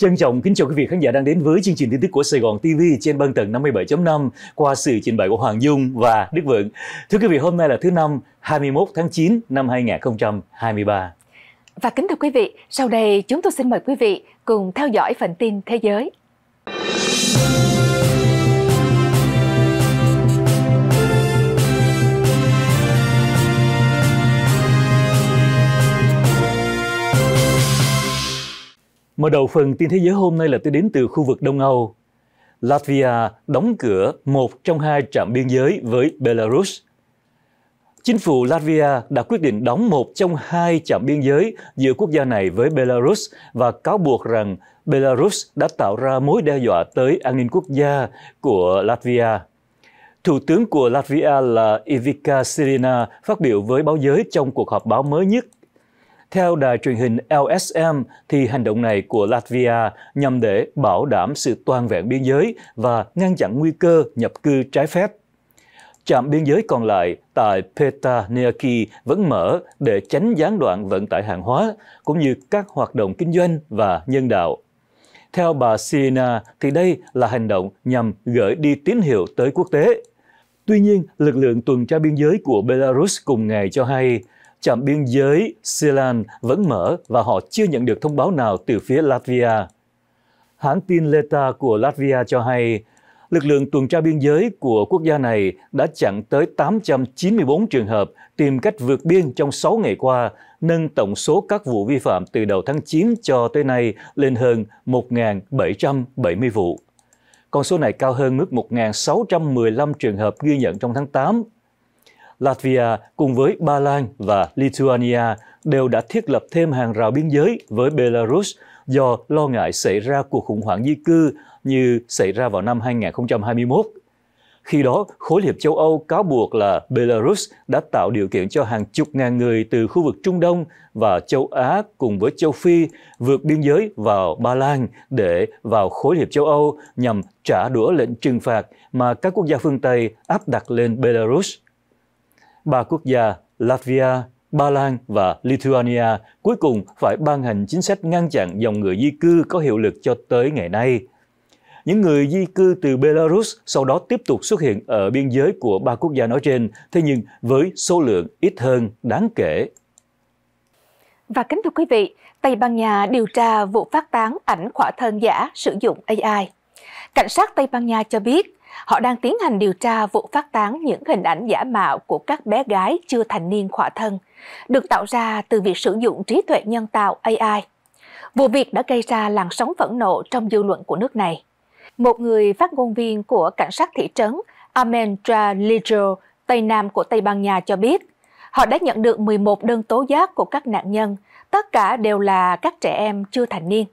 Trân trọng kính chào quý vị khán giả đang đến với chương trình tin tức của Sài Gòn TV trên băng tần 57.5 qua sự trình bày của Hoàng Dung và Đức Vượng. Thưa quý vị, hôm nay là thứ năm 21 tháng 9 năm 2023. Và kính thưa quý vị, sau đây chúng tôi xin mời quý vị cùng theo dõi phần tin thế giới. Mở đầu phần tin thế giới hôm nay là tôi đến từ khu vực Đông Âu. Latvia đóng cửa một trong hai trạm biên giới với Belarus. Chính phủ Latvia đã quyết định đóng một trong hai trạm biên giới giữa quốc gia này với Belarus và cáo buộc rằng Belarus đã tạo ra mối đe dọa tới an ninh quốc gia của Latvia. Thủ tướng của Latvia là Ivica Sirina phát biểu với báo giới trong cuộc họp báo mới nhất theo đài truyền hình LSM, thì hành động này của Latvia nhằm để bảo đảm sự toàn vẹn biên giới và ngăn chặn nguy cơ nhập cư trái phép. Trạm biên giới còn lại tại Petaniaki vẫn mở để tránh gián đoạn vận tải hàng hóa, cũng như các hoạt động kinh doanh và nhân đạo. Theo bà Siena, thì đây là hành động nhằm gửi đi tín hiệu tới quốc tế. Tuy nhiên, lực lượng tuần tra biên giới của Belarus cùng ngày cho hay, trạm biên giới Sealand vẫn mở và họ chưa nhận được thông báo nào từ phía Latvia. Hãng tin Leta của Latvia cho hay, lực lượng tuần tra biên giới của quốc gia này đã chặn tới 894 trường hợp tìm cách vượt biên trong 6 ngày qua, nâng tổng số các vụ vi phạm từ đầu tháng 9 cho tới nay lên hơn 1.770 vụ. Con số này cao hơn mức 1.615 trường hợp ghi nhận trong tháng 8 Latvia cùng với Ba Lan và Lithuania đều đã thiết lập thêm hàng rào biên giới với Belarus do lo ngại xảy ra cuộc khủng hoảng di cư như xảy ra vào năm 2021. Khi đó, khối hiệp châu Âu cáo buộc là Belarus đã tạo điều kiện cho hàng chục ngàn người từ khu vực Trung Đông và châu Á cùng với châu Phi vượt biên giới vào Ba Lan để vào khối hiệp châu Âu nhằm trả đũa lệnh trừng phạt mà các quốc gia phương Tây áp đặt lên Belarus ba quốc gia Latvia, Ba Lan và Lithuania cuối cùng phải ban hành chính sách ngăn chặn dòng người di cư có hiệu lực cho tới ngày nay. Những người di cư từ Belarus sau đó tiếp tục xuất hiện ở biên giới của ba quốc gia nói trên, thế nhưng với số lượng ít hơn đáng kể. Và kính thưa quý vị, Tây Ban Nha điều tra vụ phát tán ảnh khỏa thân giả sử dụng AI. Cảnh sát Tây Ban Nha cho biết, Họ đang tiến hành điều tra vụ phát tán những hình ảnh giả mạo của các bé gái chưa thành niên khỏa thân, được tạo ra từ việc sử dụng trí tuệ nhân tạo AI. Vụ việc đã gây ra làn sóng phẫn nộ trong dư luận của nước này. Một người phát ngôn viên của cảnh sát thị trấn Almendra Ligio, Tây Nam của Tây Ban Nha cho biết, họ đã nhận được 11 đơn tố giác của các nạn nhân, tất cả đều là các trẻ em chưa thành niên.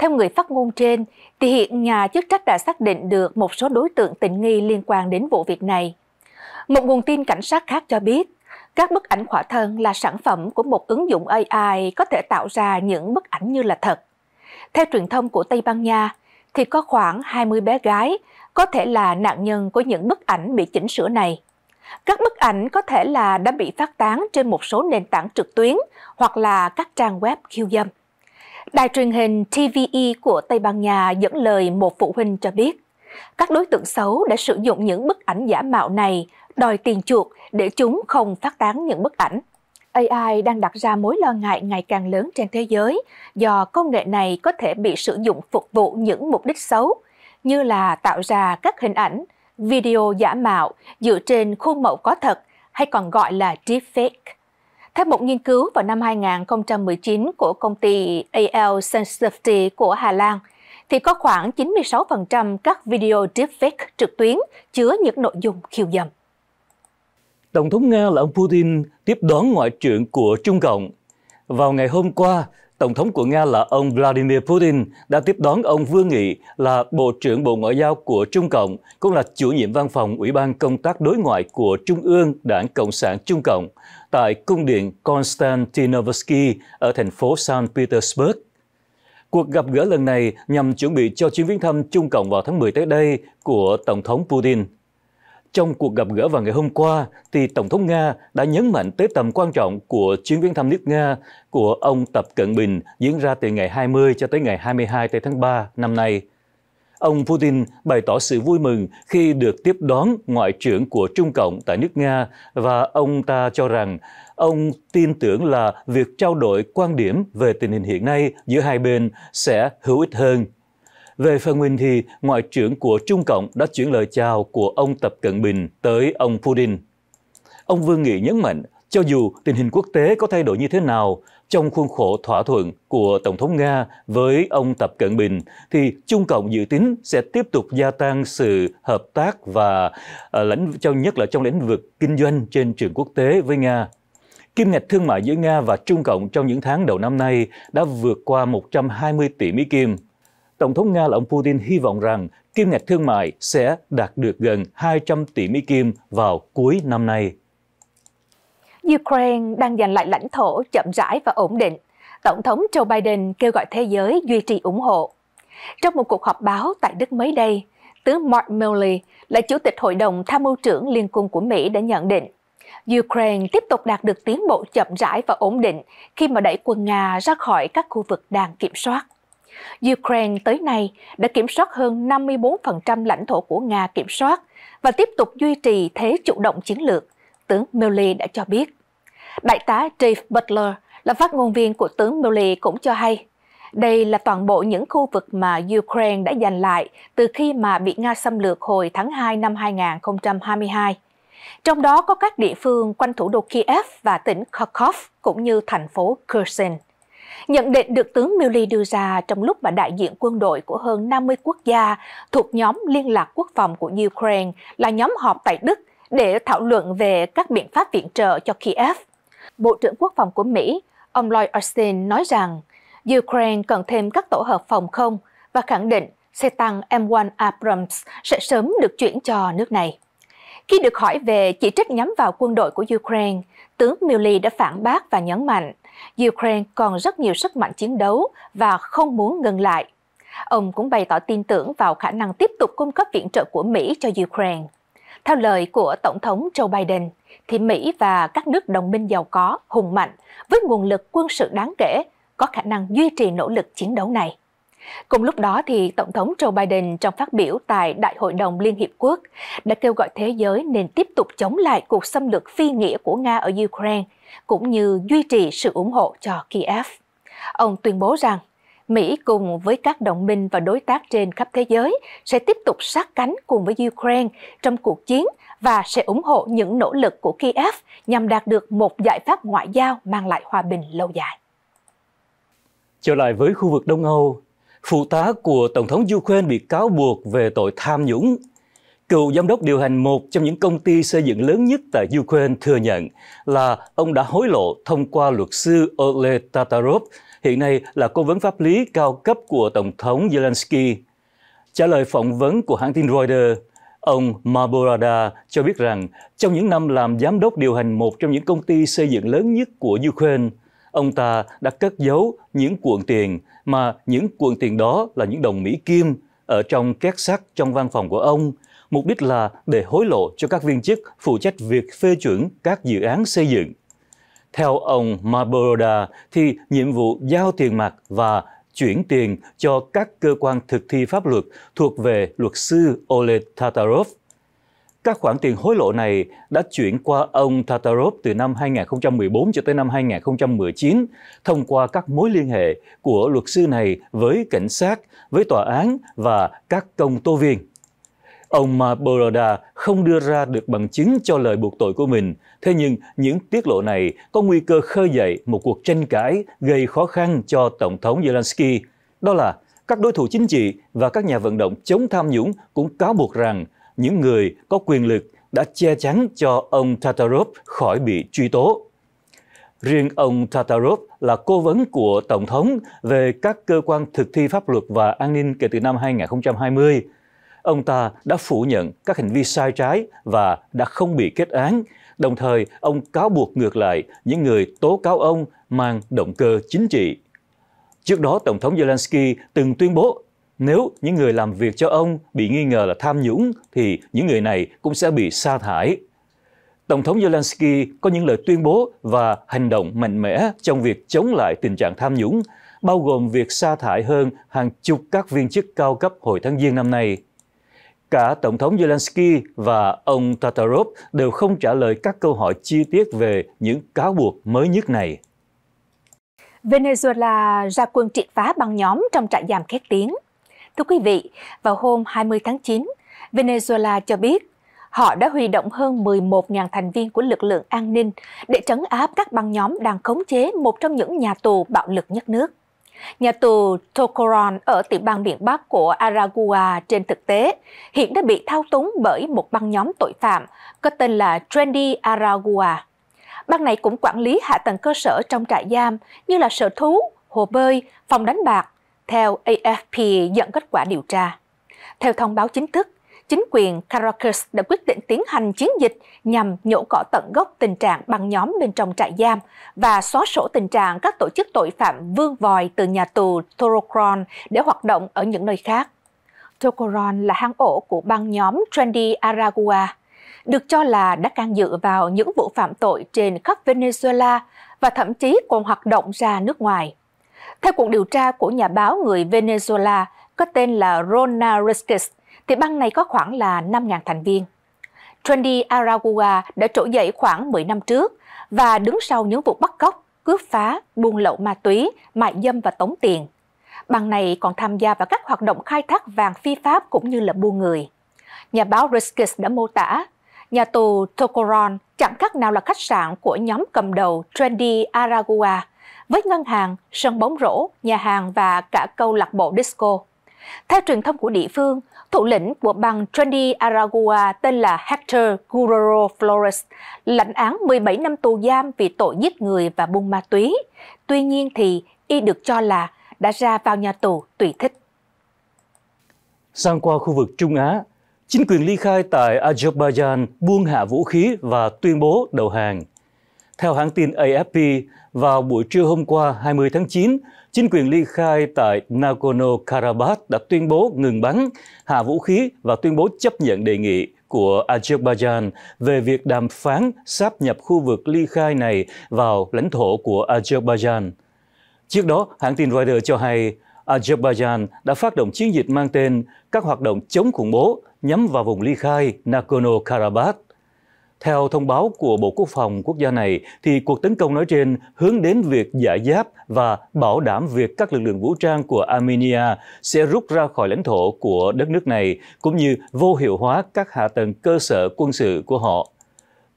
Theo người phát ngôn trên, thì hiện nhà chức trách đã xác định được một số đối tượng tình nghi liên quan đến vụ việc này. Một nguồn tin cảnh sát khác cho biết, các bức ảnh khỏa thân là sản phẩm của một ứng dụng AI có thể tạo ra những bức ảnh như là thật. Theo truyền thông của Tây Ban Nha, thì có khoảng 20 bé gái có thể là nạn nhân của những bức ảnh bị chỉnh sửa này. Các bức ảnh có thể là đã bị phát tán trên một số nền tảng trực tuyến hoặc là các trang web khiêu dâm. Đài truyền hình TVE của Tây Ban Nha dẫn lời một phụ huynh cho biết, các đối tượng xấu đã sử dụng những bức ảnh giả mạo này đòi tiền chuộc để chúng không phát tán những bức ảnh. AI đang đặt ra mối lo ngại ngày càng lớn trên thế giới do công nghệ này có thể bị sử dụng phục vụ những mục đích xấu như là tạo ra các hình ảnh, video giả mạo dựa trên khuôn mẫu có thật hay còn gọi là deepfake. Theo một nghiên cứu vào năm 2019 của công ty AL Sensitivity của Hà Lan, thì có khoảng 96% các video deepfake trực tuyến chứa những nội dung khiêu dâm. Tổng thống Nga là ông Putin tiếp đón ngoại trưởng của Trung Cộng. Vào ngày hôm qua, Tổng thống của Nga là ông Vladimir Putin đã tiếp đón ông Vương Nghị là Bộ trưởng Bộ Ngoại giao của Trung Cộng, cũng là chủ nhiệm văn phòng Ủy ban Công tác Đối ngoại của Trung ương Đảng Cộng sản Trung Cộng tại cung điện Konstantinovsky ở thành phố Saint Petersburg. Cuộc gặp gỡ lần này nhằm chuẩn bị cho chuyến viếng thăm Trung Cộng vào tháng 10 tới đây của Tổng thống Putin. Trong cuộc gặp gỡ vào ngày hôm qua, thì Tổng thống Nga đã nhấn mạnh tới tầm quan trọng của chuyến viếng thăm nước Nga của ông Tập Cận Bình diễn ra từ ngày 20 cho tới ngày 22 tới tháng 3 năm nay. Ông Putin bày tỏ sự vui mừng khi được tiếp đón ngoại trưởng của Trung Cộng tại nước Nga và ông ta cho rằng ông tin tưởng là việc trao đổi quan điểm về tình hình hiện nay giữa hai bên sẽ hữu ích hơn. Về phần mình thì ngoại trưởng của Trung Cộng đã chuyển lời chào của ông Tập Cận Bình tới ông Putin. Ông Vương Nghị nhấn mạnh cho dù tình hình quốc tế có thay đổi như thế nào, trong khuôn khổ thỏa thuận của Tổng thống Nga với ông Tập Cận Bình, thì Trung Cộng dự tính sẽ tiếp tục gia tăng sự hợp tác và à, lãnh trong nhất là trong lĩnh vực kinh doanh trên trường quốc tế với Nga. Kim ngạch thương mại giữa Nga và Trung Cộng trong những tháng đầu năm nay đã vượt qua 120 tỷ Mỹ Kim. Tổng thống Nga là ông Putin hy vọng rằng kim ngạch thương mại sẽ đạt được gần 200 tỷ Mỹ Kim vào cuối năm nay. Ukraine đang giành lại lãnh thổ chậm rãi và ổn định. Tổng thống Joe Biden kêu gọi thế giới duy trì ủng hộ. Trong một cuộc họp báo tại Đức mới đây, tướng Mark Milley là chủ tịch Hội đồng Tham mưu trưởng Liên quân của Mỹ đã nhận định Ukraine tiếp tục đạt được tiến bộ chậm rãi và ổn định khi mà đẩy quân Nga ra khỏi các khu vực đang kiểm soát. Ukraine tới nay đã kiểm soát hơn 54% lãnh thổ của Nga kiểm soát và tiếp tục duy trì thế chủ động chiến lược – tướng Milley đã cho biết. Đại tá Dave Butler là phát ngôn viên của tướng Milley cũng cho hay, đây là toàn bộ những khu vực mà Ukraine đã giành lại từ khi mà bị Nga xâm lược hồi tháng 2 năm 2022. Trong đó có các địa phương quanh thủ đô Kiev và tỉnh Kharkov cũng như thành phố Kherson. Nhận định được tướng Milley đưa ra trong lúc mà đại diện quân đội của hơn 50 quốc gia thuộc nhóm Liên lạc Quốc phòng của Ukraine là nhóm họp tại Đức để thảo luận về các biện pháp viện trợ cho Kiev. Bộ trưởng Quốc phòng của Mỹ, ông Lloyd Austin nói rằng Ukraine cần thêm các tổ hợp phòng không và khẳng định xe tăng M1 Abrams sẽ sớm được chuyển cho nước này. Khi được hỏi về chỉ trích nhắm vào quân đội của Ukraine, tướng Milley đã phản bác và nhấn mạnh Ukraine còn rất nhiều sức mạnh chiến đấu và không muốn ngừng lại. Ông cũng bày tỏ tin tưởng vào khả năng tiếp tục cung cấp viện trợ của Mỹ cho Ukraine. Theo lời của Tổng thống Joe Biden, thì Mỹ và các nước đồng minh giàu có, hùng mạnh, với nguồn lực quân sự đáng kể, có khả năng duy trì nỗ lực chiến đấu này. Cùng lúc đó, thì Tổng thống Joe Biden trong phát biểu tại Đại hội đồng Liên Hiệp Quốc đã kêu gọi thế giới nên tiếp tục chống lại cuộc xâm lược phi nghĩa của Nga ở Ukraine, cũng như duy trì sự ủng hộ cho Kiev. Ông tuyên bố rằng Mỹ cùng với các đồng minh và đối tác trên khắp thế giới sẽ tiếp tục sát cánh cùng với Ukraine trong cuộc chiến và sẽ ủng hộ những nỗ lực của Kiev nhằm đạt được một giải pháp ngoại giao mang lại hòa bình lâu dài. Trở lại với khu vực Đông Âu, phụ tá của Tổng thống Ukraine bị cáo buộc về tội tham nhũng. Cựu giám đốc điều hành một trong những công ty xây dựng lớn nhất tại Ukraine thừa nhận là ông đã hối lộ thông qua luật sư Oleg Tatarov hiện nay là cố vấn pháp lý cao cấp của Tổng thống Zelensky. Trả lời phỏng vấn của hãng tin Reuters, ông Maborada cho biết rằng trong những năm làm giám đốc điều hành một trong những công ty xây dựng lớn nhất của Ukraine, ông ta đã cất giấu những cuộn tiền mà những cuộn tiền đó là những đồng Mỹ Kim ở trong két sắt trong văn phòng của ông, mục đích là để hối lộ cho các viên chức phụ trách việc phê chuẩn các dự án xây dựng. Theo ông Marboroda thì nhiệm vụ giao tiền mặt và chuyển tiền cho các cơ quan thực thi pháp luật thuộc về luật sư Oleg Tatarov. Các khoản tiền hối lộ này đã chuyển qua ông Tatarov từ năm 2014 cho tới năm 2019 thông qua các mối liên hệ của luật sư này với cảnh sát, với tòa án và các công tố viên. Ông Maborda không đưa ra được bằng chứng cho lời buộc tội của mình, thế nhưng những tiết lộ này có nguy cơ khơi dậy một cuộc tranh cãi gây khó khăn cho Tổng thống Zelensky. Đó là các đối thủ chính trị và các nhà vận động chống tham nhũng cũng cáo buộc rằng những người có quyền lực đã che chắn cho ông Tatarov khỏi bị truy tố. Riêng ông Tatarov là cố vấn của Tổng thống về các cơ quan thực thi pháp luật và an ninh kể từ năm 2020 ông ta đã phủ nhận các hành vi sai trái và đã không bị kết án. Đồng thời, ông cáo buộc ngược lại những người tố cáo ông mang động cơ chính trị. Trước đó, Tổng thống Zelensky từng tuyên bố nếu những người làm việc cho ông bị nghi ngờ là tham nhũng thì những người này cũng sẽ bị sa thải. Tổng thống Zelensky có những lời tuyên bố và hành động mạnh mẽ trong việc chống lại tình trạng tham nhũng, bao gồm việc sa thải hơn hàng chục các viên chức cao cấp hồi tháng Giêng năm nay. Cả Tổng thống Zelensky và ông Tatarov đều không trả lời các câu hỏi chi tiết về những cáo buộc mới nhất này. Venezuela ra quân triệt phá băng nhóm trong trại giam khét tiếng. Thưa quý vị, vào hôm 20 tháng 9, Venezuela cho biết họ đã huy động hơn 11.000 thành viên của lực lượng an ninh để trấn áp các băng nhóm đang khống chế một trong những nhà tù bạo lực nhất nước. Nhà tù Tocoron ở tiểu bang miền Bắc của Aragua trên thực tế hiện đã bị thao túng bởi một băng nhóm tội phạm có tên là Trendy Aragua. băng này cũng quản lý hạ tầng cơ sở trong trại giam như là sở thú, hồ bơi, phòng đánh bạc, theo AFP dẫn kết quả điều tra. Theo thông báo chính thức, chính quyền Caracas đã quyết định tiến hành chiến dịch nhằm nhổ cỏ tận gốc tình trạng băng nhóm bên trong trại giam và xóa sổ tình trạng các tổ chức tội phạm vương vòi từ nhà tù Torocron để hoạt động ở những nơi khác. Torocron là hang ổ của băng nhóm Trendy Aragua, được cho là đã can dự vào những vụ phạm tội trên khắp Venezuela và thậm chí còn hoạt động ra nước ngoài. Theo cuộc điều tra của nhà báo người Venezuela có tên là Rona Rizquez, thì băng này có khoảng là 5.000 thành viên. Trendy Aragua đã trỗi dậy khoảng 10 năm trước và đứng sau những vụ bắt cóc, cướp phá, buôn lậu ma túy, mại dâm và tống tiền. Băng này còn tham gia vào các hoạt động khai thác vàng phi pháp cũng như là buôn người. Nhà báo Reskis đã mô tả, nhà tù Tokoron chẳng khác nào là khách sạn của nhóm cầm đầu Trendy Aragua, với ngân hàng, sân bóng rổ, nhà hàng và cả câu lạc bộ disco. Theo truyền thông của địa phương, thủ lĩnh của bang Trendy Aragua tên là Hector Guerrero Flores, lãnh án 17 năm tù giam vì tội giết người và buôn ma túy. Tuy nhiên thì y được cho là đã ra vào nhà tù tùy thích. Sang qua khu vực Trung Á, chính quyền ly khai tại Azerbaijan buông hạ vũ khí và tuyên bố đầu hàng. Theo hãng tin AFP, vào buổi trưa hôm qua 20 tháng 9, Chính quyền ly khai tại Nagorno-Karabakh đã tuyên bố ngừng bắn, hạ vũ khí và tuyên bố chấp nhận đề nghị của Azerbaijan về việc đàm phán sáp nhập khu vực ly khai này vào lãnh thổ của Azerbaijan. Trước đó, hãng tin Reuters cho hay Azerbaijan đã phát động chiến dịch mang tên các hoạt động chống khủng bố nhắm vào vùng ly khai Nagorno-Karabakh. Theo thông báo của Bộ Quốc phòng quốc gia này, thì cuộc tấn công nói trên hướng đến việc giải giáp và bảo đảm việc các lực lượng vũ trang của Armenia sẽ rút ra khỏi lãnh thổ của đất nước này, cũng như vô hiệu hóa các hạ tầng cơ sở quân sự của họ.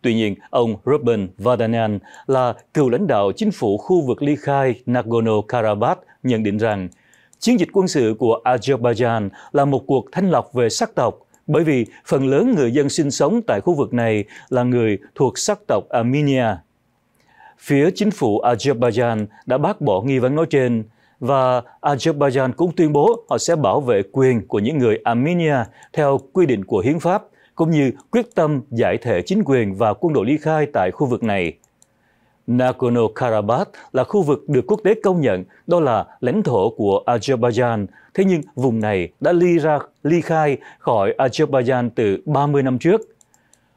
Tuy nhiên, ông Ruben Vardanian là cựu lãnh đạo chính phủ khu vực ly khai Nagorno-Karabakh nhận định rằng chiến dịch quân sự của Azerbaijan là một cuộc thanh lọc về sắc tộc – bởi vì phần lớn người dân sinh sống tại khu vực này là người thuộc sắc tộc Armenia. Phía chính phủ Azerbaijan đã bác bỏ nghi vấn nói trên và Azerbaijan cũng tuyên bố họ sẽ bảo vệ quyền của những người Armenia theo quy định của hiến pháp cũng như quyết tâm giải thể chính quyền và quân đội ly khai tại khu vực này. Nagorno-Karabakh là khu vực được quốc tế công nhận, đó là lãnh thổ của Azerbaijan. Thế nhưng vùng này đã ly ra ly khai khỏi Azerbaijan từ 30 năm trước.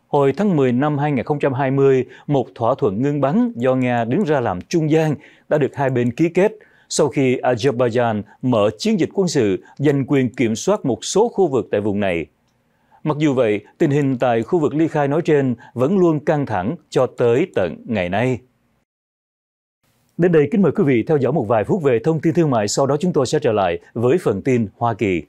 Hồi tháng 10 năm 2020, một thỏa thuận ngưng bắn do Nga đứng ra làm trung gian đã được hai bên ký kết sau khi Azerbaijan mở chiến dịch quân sự giành quyền kiểm soát một số khu vực tại vùng này. Mặc dù vậy, tình hình tại khu vực ly khai nói trên vẫn luôn căng thẳng cho tới tận ngày nay. Đến đây kính mời quý vị theo dõi một vài phút về thông tin thương mại, sau đó chúng tôi sẽ trở lại với phần tin Hoa Kỳ.